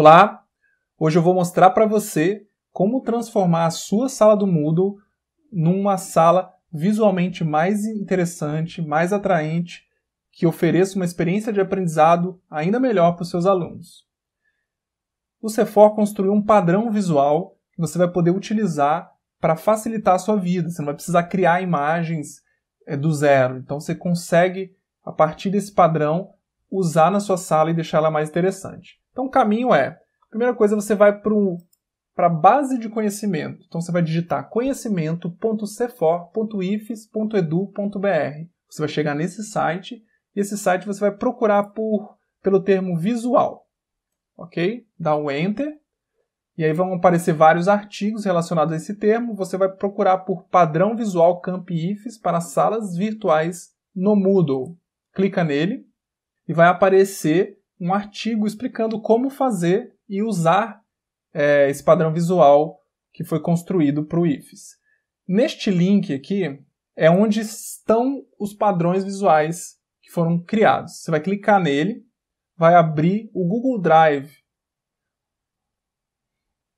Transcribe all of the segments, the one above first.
Olá! Hoje eu vou mostrar para você como transformar a sua sala do Moodle numa sala visualmente mais interessante, mais atraente, que ofereça uma experiência de aprendizado ainda melhor para os seus alunos. O Cefor construiu um padrão visual que você vai poder utilizar para facilitar a sua vida. Você não vai precisar criar imagens eh, do zero. Então você consegue, a partir desse padrão, usar na sua sala e deixar ela mais interessante. Então o caminho é, primeira coisa você vai para a base de conhecimento. Então você vai digitar conhecimento.cefor.ifes.edu.br. Você vai chegar nesse site e esse site você vai procurar por pelo termo visual. OK? Dá um enter e aí vão aparecer vários artigos relacionados a esse termo. Você vai procurar por padrão visual Camp IFES para salas virtuais no Moodle. Clica nele e vai aparecer um artigo explicando como fazer e usar é, esse padrão visual que foi construído para o IFES. Neste link aqui é onde estão os padrões visuais que foram criados. Você vai clicar nele, vai abrir o Google Drive.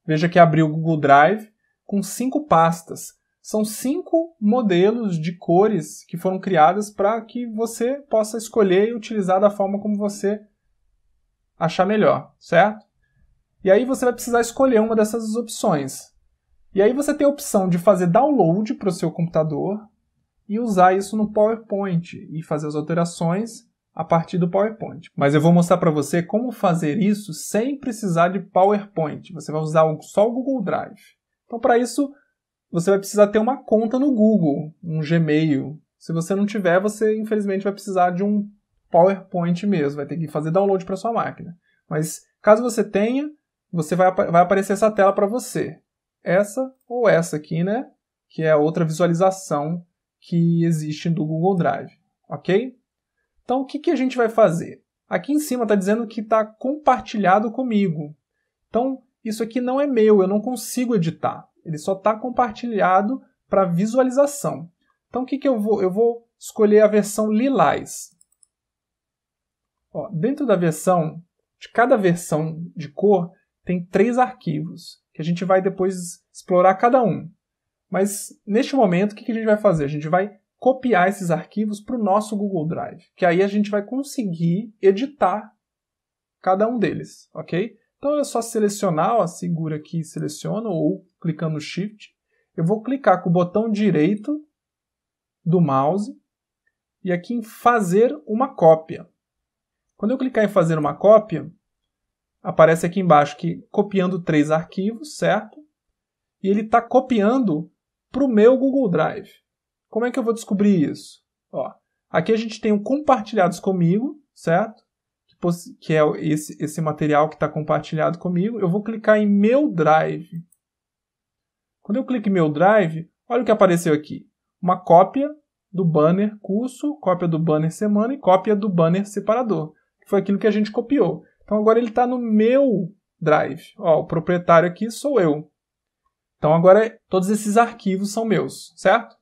Veja que abriu o Google Drive com cinco pastas. São cinco modelos de cores que foram criadas para que você possa escolher e utilizar da forma como você achar melhor, certo? E aí você vai precisar escolher uma dessas opções. E aí você tem a opção de fazer download para o seu computador e usar isso no PowerPoint e fazer as alterações a partir do PowerPoint. Mas eu vou mostrar para você como fazer isso sem precisar de PowerPoint. Você vai usar só o Google Drive. Então, para isso, você vai precisar ter uma conta no Google, um Gmail. Se você não tiver, você infelizmente vai precisar de um PowerPoint mesmo, vai ter que fazer download para sua máquina. Mas caso você tenha, você vai, vai aparecer essa tela para você. Essa ou essa aqui, né? Que é a outra visualização que existe do Google Drive, ok? Então, o que, que a gente vai fazer? Aqui em cima está dizendo que está compartilhado comigo. Então, isso aqui não é meu, eu não consigo editar. Ele só está compartilhado para visualização. Então, o que, que eu vou? Eu vou escolher a versão lilás. Ó, dentro da versão, de cada versão de cor, tem três arquivos, que a gente vai depois explorar cada um. Mas neste momento, o que a gente vai fazer? A gente vai copiar esses arquivos para o nosso Google Drive, que aí a gente vai conseguir editar cada um deles, ok? Então é só selecionar, ó, segura aqui e seleciona, ou clicando no Shift. Eu vou clicar com o botão direito do mouse e aqui em Fazer uma cópia. Quando eu clicar em fazer uma cópia, aparece aqui embaixo que copiando três arquivos, certo? E ele está copiando para o meu Google Drive. Como é que eu vou descobrir isso? Ó, aqui a gente tem o um compartilhados comigo, certo? Que é esse, esse material que está compartilhado comigo. Eu vou clicar em meu Drive. Quando eu clico em meu Drive, olha o que apareceu aqui. Uma cópia do banner curso, cópia do banner semana e cópia do banner separador foi aquilo que a gente copiou. Então agora ele está no meu drive. Ó, o proprietário aqui sou eu. Então agora todos esses arquivos são meus, certo?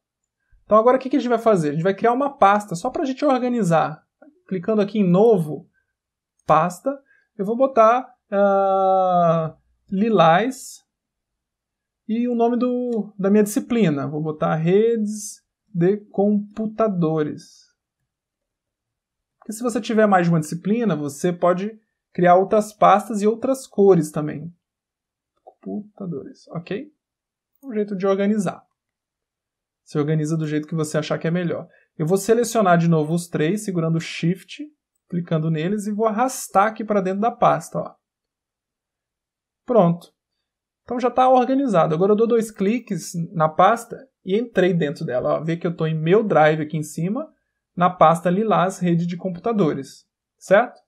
Então agora o que a gente vai fazer? A gente vai criar uma pasta só para a gente organizar. Clicando aqui em novo, pasta, eu vou botar uh, lilás e o nome do, da minha disciplina. Vou botar redes de computadores. Porque se você tiver mais de uma disciplina, você pode criar outras pastas e outras cores também. Computadores, ok? É um jeito de organizar. Você organiza do jeito que você achar que é melhor. Eu vou selecionar de novo os três, segurando Shift, clicando neles e vou arrastar aqui para dentro da pasta. Ó. Pronto. Então já está organizado. Agora eu dou dois cliques na pasta e entrei dentro dela. Ó. Vê que eu estou em meu drive aqui em cima na pasta lilás rede de computadores, certo?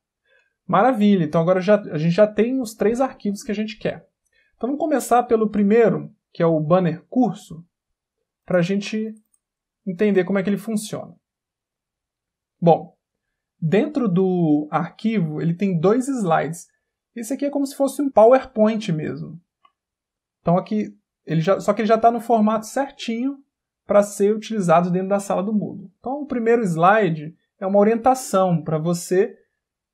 Maravilha, então agora já, a gente já tem os três arquivos que a gente quer. Então vamos começar pelo primeiro, que é o banner curso, para a gente entender como é que ele funciona. Bom, dentro do arquivo ele tem dois slides. Esse aqui é como se fosse um PowerPoint mesmo. Então aqui ele já, só que ele já está no formato certinho para ser utilizado dentro da sala do Moodle. Então, o primeiro slide é uma orientação para você.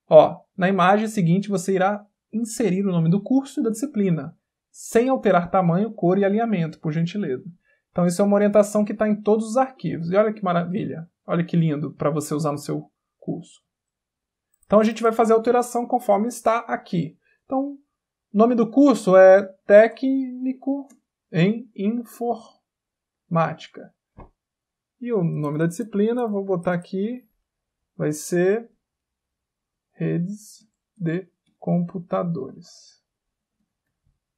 Ó, na imagem seguinte, você irá inserir o nome do curso e da disciplina, sem alterar tamanho, cor e alinhamento, por gentileza. Então, isso é uma orientação que está em todos os arquivos. E olha que maravilha, olha que lindo para você usar no seu curso. Então, a gente vai fazer a alteração conforme está aqui. Então, o nome do curso é Técnico em Informática matemática. E o nome da disciplina, vou botar aqui, vai ser redes de computadores.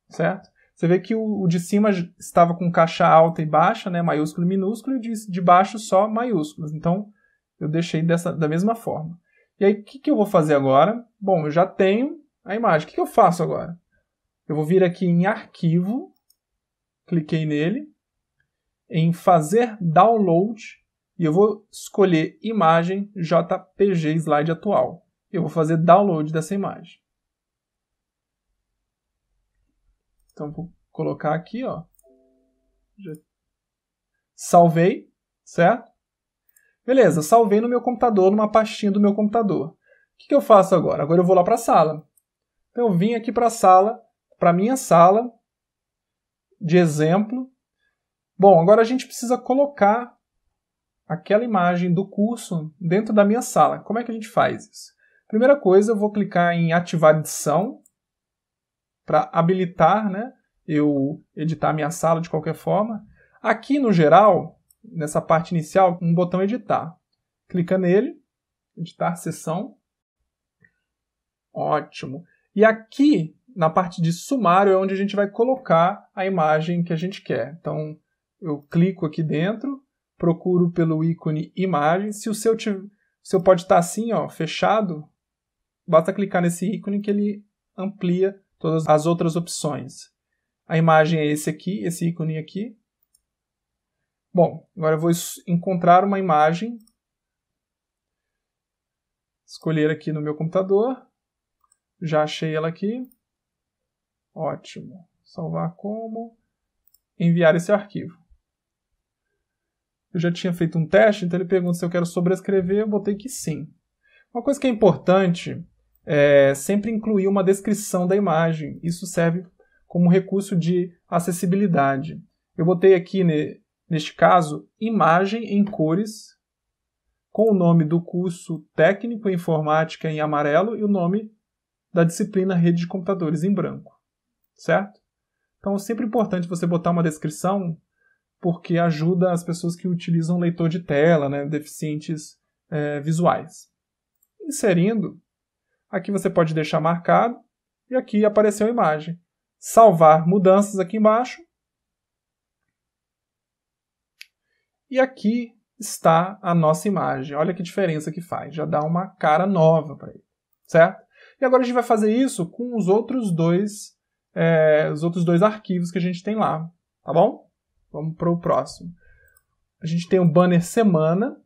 Certo? Você vê que o, de cima estava com caixa alta e baixa, né, maiúsculo e minúsculo, e de, baixo só maiúsculo Então, eu deixei dessa, da mesma forma. E aí, o que, que eu vou fazer agora? Bom, eu já tenho a imagem. O que, que eu faço agora? Eu vou vir aqui em arquivo, cliquei nele, em fazer download e eu vou escolher imagem JPG slide atual. Eu vou fazer download dessa imagem. Então vou colocar aqui, ó. Salvei, certo? Beleza, salvei no meu computador, numa pastinha do meu computador. O que, que eu faço agora? Agora eu vou lá para a sala. Então eu vim aqui para a sala, para minha sala de exemplo, Bom, agora a gente precisa colocar aquela imagem do curso dentro da minha sala. Como é que a gente faz isso? Primeira coisa, eu vou clicar em ativar edição para habilitar, né? Eu editar a minha sala de qualquer forma. Aqui no geral, nessa parte inicial, um botão editar. Clica nele, editar sessão. Ótimo. E aqui, na parte de sumário, é onde a gente vai colocar a imagem que a gente quer. Então, eu clico aqui dentro, procuro pelo ícone imagem. Se o seu, seu pode estar assim, ó, fechado, basta clicar nesse ícone que ele amplia todas as outras opções. A imagem é esse aqui, esse ícone aqui. Bom, agora eu vou encontrar uma imagem. Escolher aqui no meu computador. Já achei ela aqui. Ótimo. Salvar como. Enviar esse arquivo. Eu já tinha feito um teste, então ele pergunta se eu quero sobrescrever, eu botei que sim. Uma coisa que é importante é sempre incluir uma descrição da imagem. Isso serve como recurso de acessibilidade. Eu botei aqui, neste caso, imagem em cores, com o nome do curso técnico em informática em amarelo e o nome da disciplina rede de computadores em branco, certo? Então é sempre importante você botar uma descrição porque ajuda as pessoas que utilizam leitor de tela, né, deficientes é, visuais. Inserindo, aqui você pode deixar marcado e aqui apareceu a imagem. Salvar mudanças aqui embaixo. E aqui está a nossa imagem. Olha que diferença que faz, já dá uma cara nova para ele, certo? E agora a gente vai fazer isso com os outros dois, é, os outros dois arquivos que a gente tem lá, tá bom? Vamos para o próximo. A gente tem o um banner semana.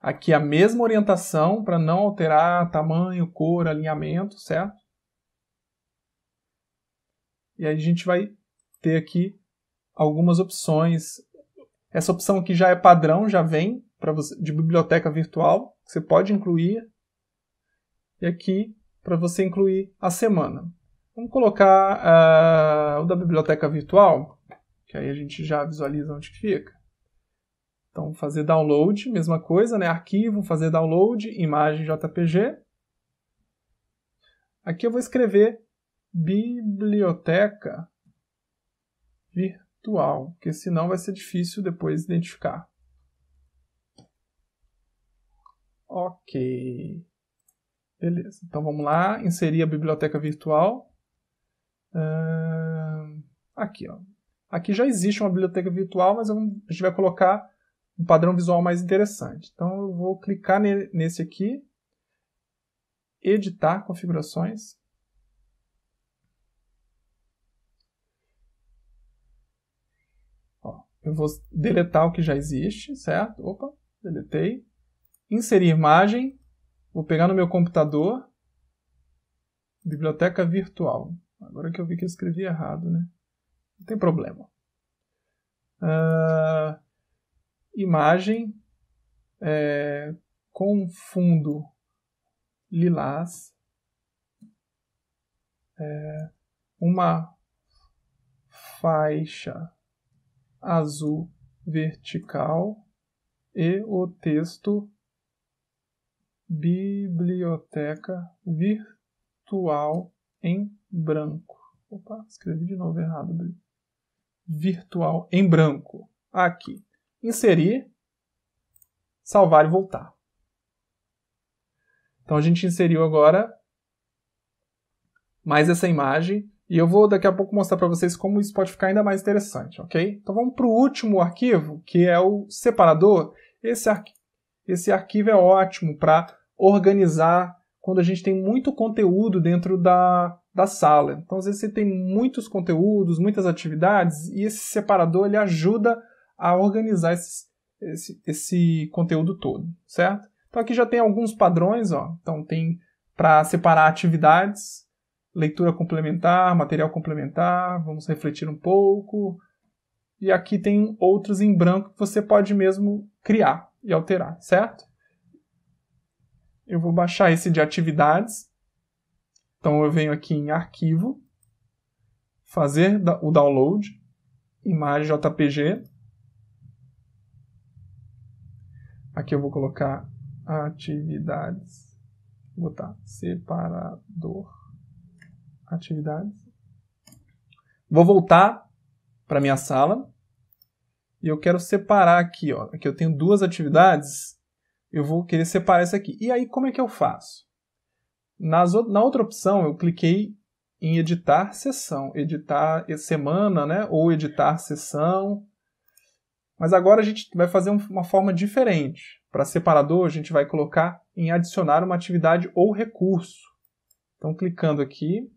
Aqui a mesma orientação para não alterar tamanho, cor, alinhamento, certo? E aí a gente vai ter aqui algumas opções. Essa opção aqui já é padrão, já vem para de biblioteca virtual, você pode incluir. E aqui para você incluir a semana. Vamos colocar uh, o da biblioteca virtual, que aí a gente já visualiza onde que fica. Então, fazer download, mesma coisa, né? Arquivo, fazer download, imagem JPG. Aqui eu vou escrever biblioteca virtual, porque senão vai ser difícil depois identificar. Ok. Beleza. Então vamos lá, inserir a biblioteca virtual. Uh, aqui, ó. Aqui já existe uma biblioteca virtual, mas a gente vai colocar um padrão visual mais interessante. Então eu vou clicar nesse aqui, editar configurações. Ó, eu vou deletar o que já existe, certo? Opa, deletei. Inserir imagem, vou pegar no meu computador, biblioteca virtual. Agora que eu vi que eu escrevi errado, né? Não tem problema. Uh, imagem é, com fundo lilás. É, uma faixa azul vertical e o texto Biblioteca Virtual em branco. Opa, escrevi de novo errado. Virtual em branco. Aqui. Inserir, salvar e voltar. Então a gente inseriu agora mais essa imagem e eu vou daqui a pouco mostrar para vocês como isso pode ficar ainda mais interessante, ok? Então vamos para o último arquivo, que é o separador. Esse, Esse arquivo é ótimo para organizar quando a gente tem muito conteúdo dentro da, da sala. Então, às vezes, você tem muitos conteúdos, muitas atividades, e esse separador ele ajuda a organizar esse, esse, esse conteúdo todo, certo? Então, aqui já tem alguns padrões, ó. Então, tem para separar atividades, leitura complementar, material complementar, vamos refletir um pouco. E aqui tem outros em branco que você pode mesmo criar e alterar, certo? eu vou baixar esse de atividades. Então eu venho aqui em arquivo, fazer o download, imagem JPG. Aqui eu vou colocar atividades, vou botar separador atividades. Vou voltar para minha sala e eu quero separar aqui, ó. Aqui eu tenho duas atividades eu vou querer separar isso aqui. E aí, como é que eu faço? Nas, na outra opção, eu cliquei em editar sessão, editar semana, né? Ou editar sessão. Mas agora a gente vai fazer uma forma diferente. Para separador, a gente vai colocar em adicionar uma atividade ou recurso. Então, clicando aqui,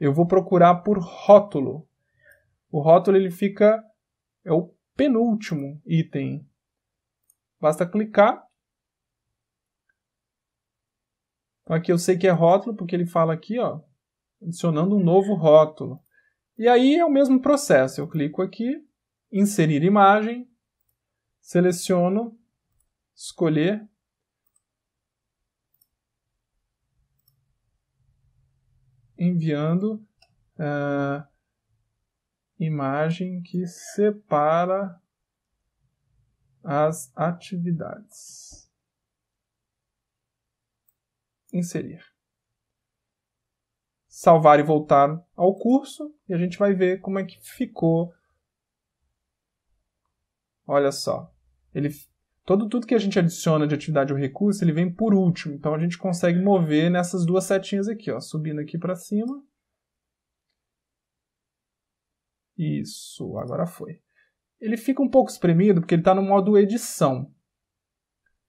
eu vou procurar por rótulo. O rótulo ele fica é o penúltimo item Basta clicar. Então aqui eu sei que é rótulo, porque ele fala aqui, ó, adicionando um novo rótulo. E aí é o mesmo processo. Eu clico aqui, inserir imagem, seleciono, escolher. Enviando uh, imagem que separa as atividades. Inserir. Salvar e voltar ao curso e a gente vai ver como é que ficou. Olha só. Ele todo tudo que a gente adiciona de atividade ou recurso, ele vem por último. Então a gente consegue mover nessas duas setinhas aqui, ó, subindo aqui para cima. Isso, agora foi ele fica um pouco espremido porque ele está no modo edição.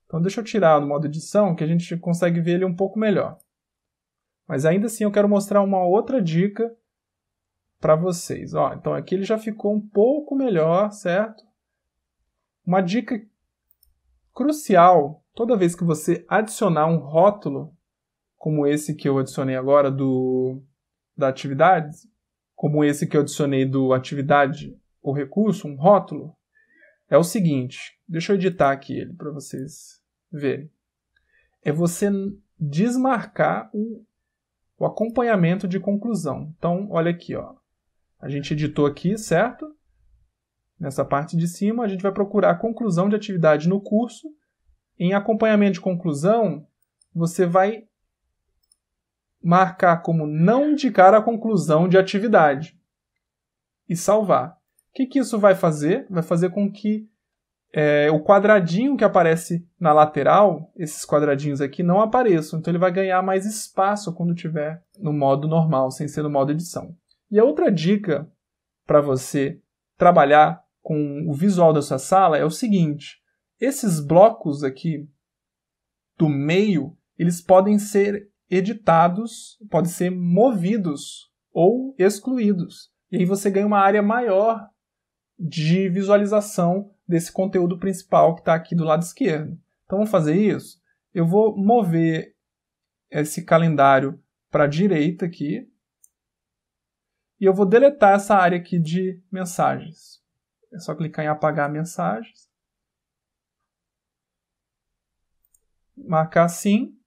Então deixa eu tirar do modo edição que a gente consegue ver ele um pouco melhor. Mas ainda assim eu quero mostrar uma outra dica para vocês. Ó, então aqui ele já ficou um pouco melhor, certo? Uma dica crucial, toda vez que você adicionar um rótulo, como esse que eu adicionei agora do da atividade, como esse que eu adicionei do atividade o recurso, um rótulo, é o seguinte: deixa eu editar aqui ele para vocês verem. É você desmarcar o, o acompanhamento de conclusão. Então, olha aqui, ó. A gente editou aqui, certo? Nessa parte de cima, a gente vai procurar a conclusão de atividade no curso. Em acompanhamento de conclusão, você vai marcar como não indicar a conclusão de atividade e salvar que, que isso vai fazer? Vai fazer com que é, o quadradinho que aparece na lateral, esses quadradinhos aqui, não apareçam. Então ele vai ganhar mais espaço quando tiver no modo normal, sem ser no modo edição. E a outra dica para você trabalhar com o visual da sua sala é o seguinte: esses blocos aqui do meio, eles podem ser editados, podem ser movidos ou excluídos. E aí você ganha uma área maior de visualização desse conteúdo principal que está aqui do lado esquerdo. Então vamos fazer isso? Eu vou mover esse calendário para a direita aqui e eu vou deletar essa área aqui de mensagens. É só clicar em apagar mensagens. Marcar assim.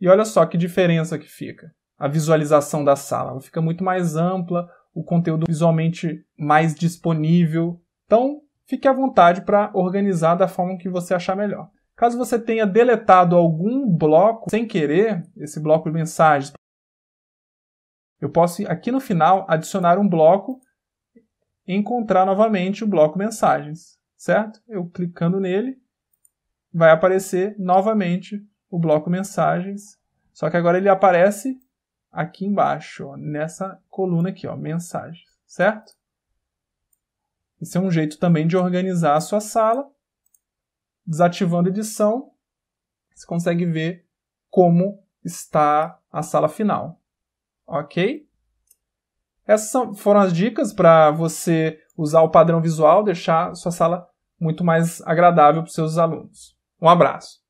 E olha só que diferença que fica a visualização da sala. fica muito mais ampla, o conteúdo visualmente mais disponível. Então, fique à vontade para organizar da forma que você achar melhor. Caso você tenha deletado algum bloco sem querer, esse bloco de mensagens, eu posso aqui no final adicionar um bloco e encontrar novamente o bloco mensagens, certo? Eu clicando nele, vai aparecer novamente o bloco mensagens, só que agora ele aparece aqui embaixo, ó, nessa coluna aqui, ó, mensagens, certo? Esse é um jeito também de organizar a sua sala. Desativando edição, você consegue ver como está a sala final, ok? Essas foram as dicas para você usar o padrão visual, deixar sua sala muito mais agradável para os seus alunos. Um abraço!